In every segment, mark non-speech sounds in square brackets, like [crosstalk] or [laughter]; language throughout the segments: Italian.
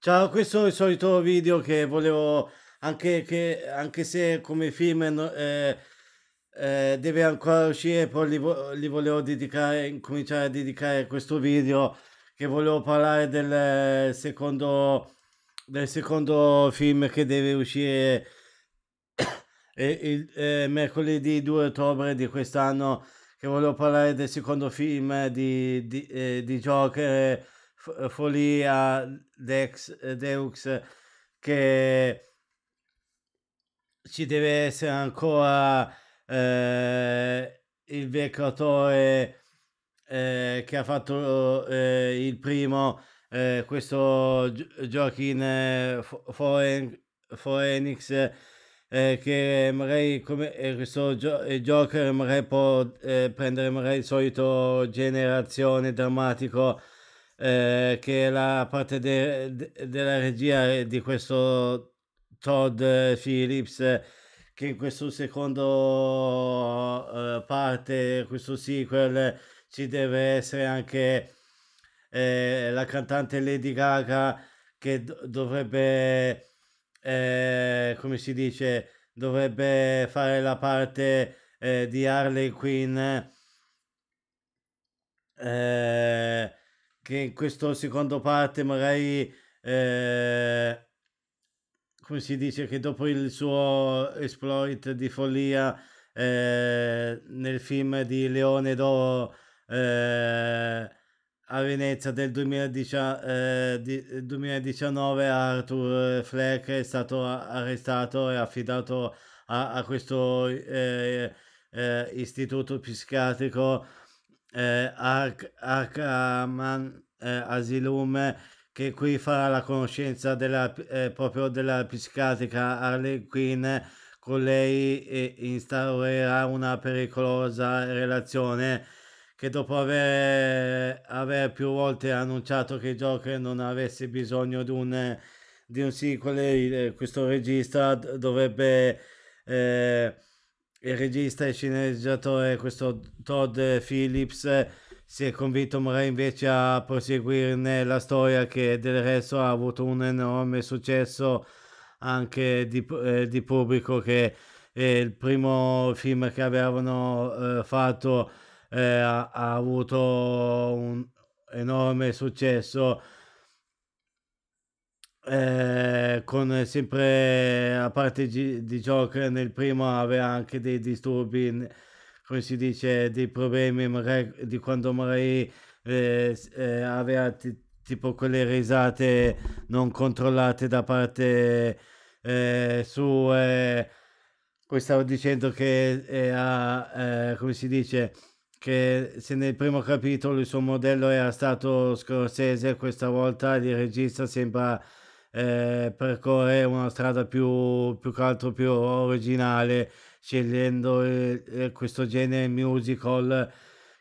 Ciao, questo è il solito video che volevo, anche, che, anche se come film eh, eh, deve ancora uscire, poi li, vo li volevo dedicare, cominciare a dedicare questo video che volevo parlare del secondo, del secondo film che deve uscire [coughs] eh, mercoledì 2 ottobre di quest'anno, che volevo parlare del secondo film di, di, eh, di Joker F- Folia, Dex, Deux, che ci deve essere ancora eh, il vecchio attore eh, che ha fatto eh, il primo, eh, questo Joaquin eh, Foren, Forenix. Eh, che magari come eh, questo gio- eh, Joker magari può eh, prendere magari il solito generazione drammatico eh, che la parte de, de, della regia di questo Todd Phillips che in questo secondo eh, parte, questo sequel, ci deve essere anche eh, la cantante Lady Gaga che do- dovrebbe, eh, come si dice, dovrebbe fare la parte eh, di Harley Quinn eh, che in questo secondo parte magari eh, come si dice che dopo il suo exploit di follia eh, nel film di Leone d'Oro eh, a Venezia del 2019, 2019 eh, eh, Arthur Fleck è stato arrestato e affidato a, a questo eh, istituto psichiatrico eh, Akraman eh, Asilum che qui farà la conoscenza della, eh, proprio della psichiatrica Harley Quinn con lei e eh, instaurerà una pericolosa relazione che dopo aver, aver, più volte annunciato che Joker non avesse bisogno di un, di un sequel, eh, questo regista dovrebbe eh, il regista e sceneggiatore, questo Todd Phillips, si è convinto magari invece a proseguire nella storia che del resto ha avuto un enorme successo anche di, eh, di pubblico che eh, il primo film che avevano eh, fatto eh, ha, ha avuto un enorme successo eh, con sempre a parte gi- di Joker nel primo aveva anche dei disturbi come si dice dei problemi magari di quando magari eh, eh, aveva t- tipo quelle risate non controllate da parte eh, sue eh. poi stavo dicendo che ha eh, eh, come si dice che se nel primo capitolo il suo modello era stato Scorsese questa volta il regista sembra eh, percorre una strada più, più che altro più originale, scegliendo eh, questo genere musical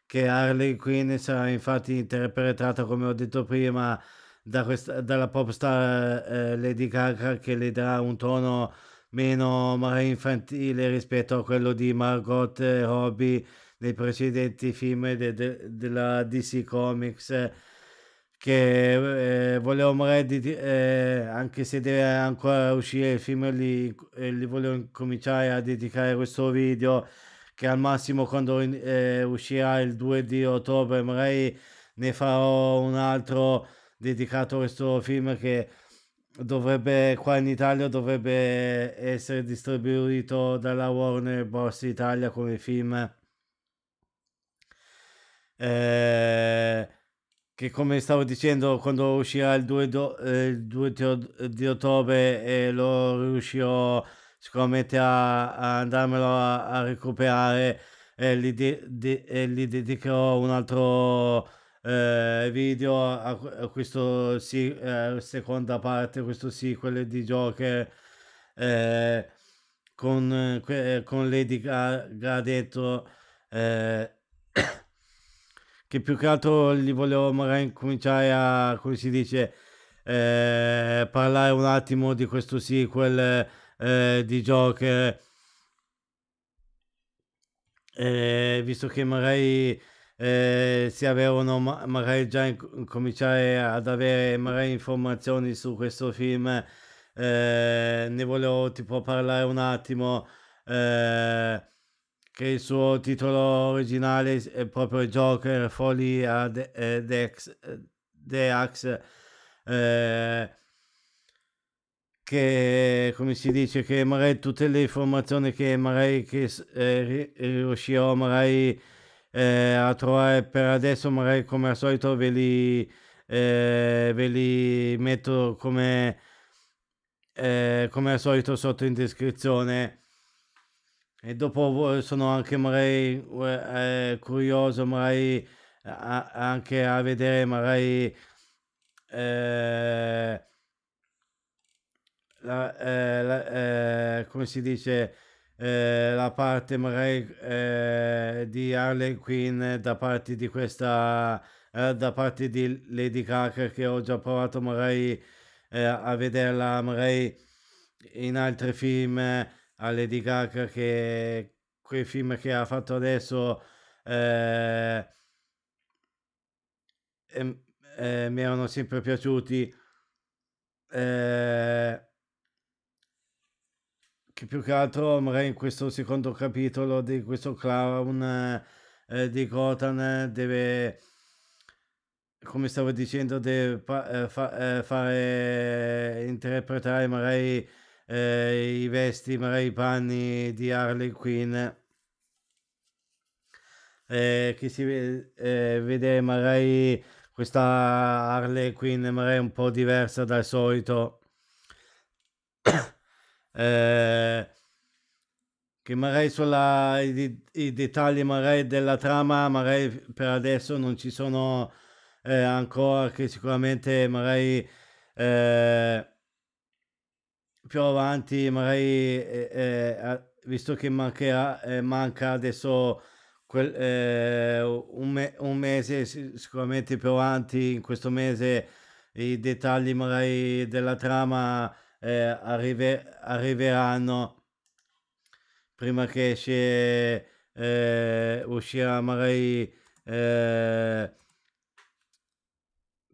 che Harley Quinn sarà infatti interpretata, come ho detto prima, da questa, dalla pop star eh, Lady Gaga che le darà un tono meno magari infantile rispetto a quello di Margot Robbie nei precedenti film de, de, della DC Comics che eh, volevo magari di- eh, anche se deve ancora uscire il film li, li volevo cominciare a dedicare questo video che al massimo quando eh, uscirà il 2 di ottobre magari ne farò un altro dedicato a questo film che dovrebbe qua in Italia dovrebbe essere distribuito dalla Warner Bros Italia come film eh, che come stavo dicendo quando uscirà il 2, do, eh, il 2 di, ottobre e lo riuscirò sicuramente a, a andarmelo a, a recuperare e eh, gli, de, de, gli, dedicherò un altro eh, video a, a questo sì, eh, seconda parte questo sequel di Joker eh, con, con Lady Gaga detto dentro che più che altro gli volevo magari cominciare a, come si dice, eh, parlare un attimo di questo sequel eh, di Joker. Eh, visto che magari eh, si avevano ma- magari già in- cominciare ad avere magari informazioni su questo film eh, ne volevo tipo parlare un attimo eh, che il suo titolo originale è proprio Joker Folly a De- eh, Dex, eh, eh, che come si dice che magari tutte le informazioni che magari che, eh, riuscirò magari eh, a trovare per adesso, magari come al solito ve li, ve li metto come, come al solito sotto in descrizione. E dopo sono anche magari eh, curioso magari eh, a anche a vedere magari, ehm la, eh, la- eh, come si dice, eh, la parte magari eh, di Harley Quinn da parte di questa, eh, da parte di Lady Gaga che ho già provato magari eh, a vederla magari in altri film. eh, a Lady Gaga che quei film che ha fatto adesso eh, eh, eh, mi erano sempre piaciuti eh, che più che altro magari in questo secondo capitolo di questo clown eh, di Gotham deve come stavo dicendo deve fa eh, fare interpretare magari eh, i vesti, magari i panni di Harley Quinn eh, che si vede, eh, vede magari questa Harley Quinn magari un po' diversa dal solito [coughs] eh, che magari sulla, i, i, dettagli magari della trama magari per adesso non ci sono eh, ancora che sicuramente magari eh, più avanti, magari eh, eh, visto che mancherà, eh, manca adesso quel, eh, un, me- un, mese, sicuramente più avanti in questo mese i dettagli magari della trama eh, arrive- arriveranno prima che esce, eh, uscirà magari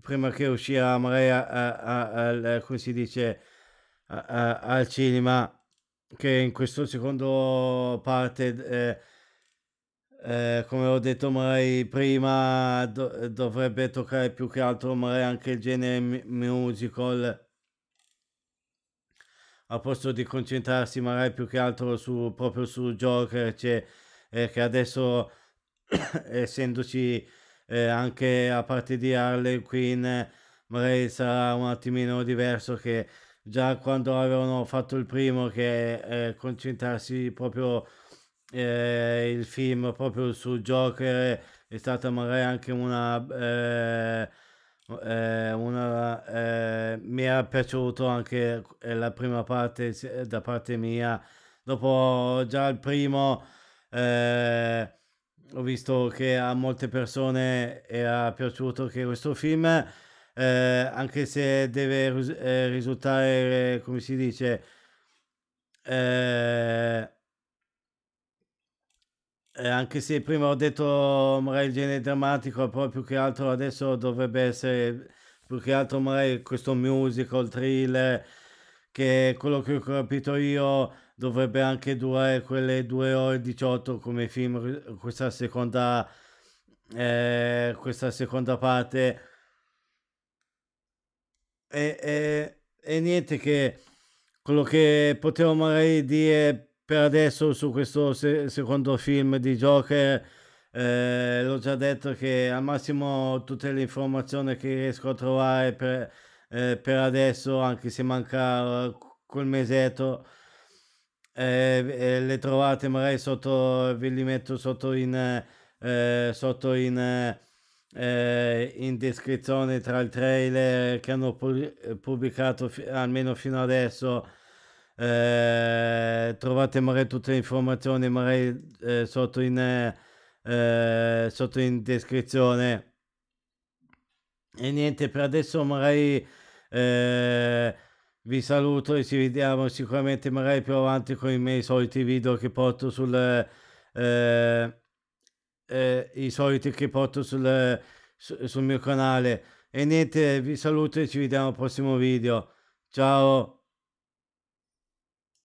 prima che uscirà magari a, a, a, a come si dice a- a- al cinema che in questo secondo parte eh, eh, come ho detto mai prima do- dovrebbe toccare più che altro magari anche il genere musical a posto di concentrarsi magari più che altro su proprio su Joker cioè, eh, che adesso [coughs] essendoci eh, anche a parte di Harley Quinn magari sarà un attimino diverso che già quando avevano fatto il primo che eh, concentrarsi proprio eh, il film proprio su Joker è stata magari anche una eh, eh, una, eh, mi era piaciuto anche eh, la prima parte da parte mia dopo già il primo eh, ho visto che a molte persone era piaciuto che questo film eh, anche se deve ris- eh, risultare, eh, come si dice, eh, eh, anche se prima ho detto magari il genere drammatico, però più che altro adesso dovrebbe essere più che altro magari questo musical, thriller, che quello che ho capito io dovrebbe anche durare quelle 2 ore e 18 come film, questa seconda, eh, questa seconda parte e, e, e niente che quello che potevo magari dire per adesso su questo se- secondo film di Joker eh, l'ho già detto che al massimo tutte le informazioni che riesco a trovare per, eh, per adesso anche se manca quel mesetto eh, eh le trovate magari sotto vi li metto sotto in eh, sotto in eh, in descrizione tra il trailer che hanno eh, pubblicato fi- almeno fino adesso. Eh, trovate magari tutte le informazioni magari eh, sotto, in, eh, sotto in descrizione. E niente, per adesso magari eh, vi saluto e ci vediamo sicuramente magari più avanti con i miei soliti video che porto sul... Eh, eh, i soliti che porto sul, sul mio canale. E niente, vi saluto e ci vediamo al prossimo video. Ciao!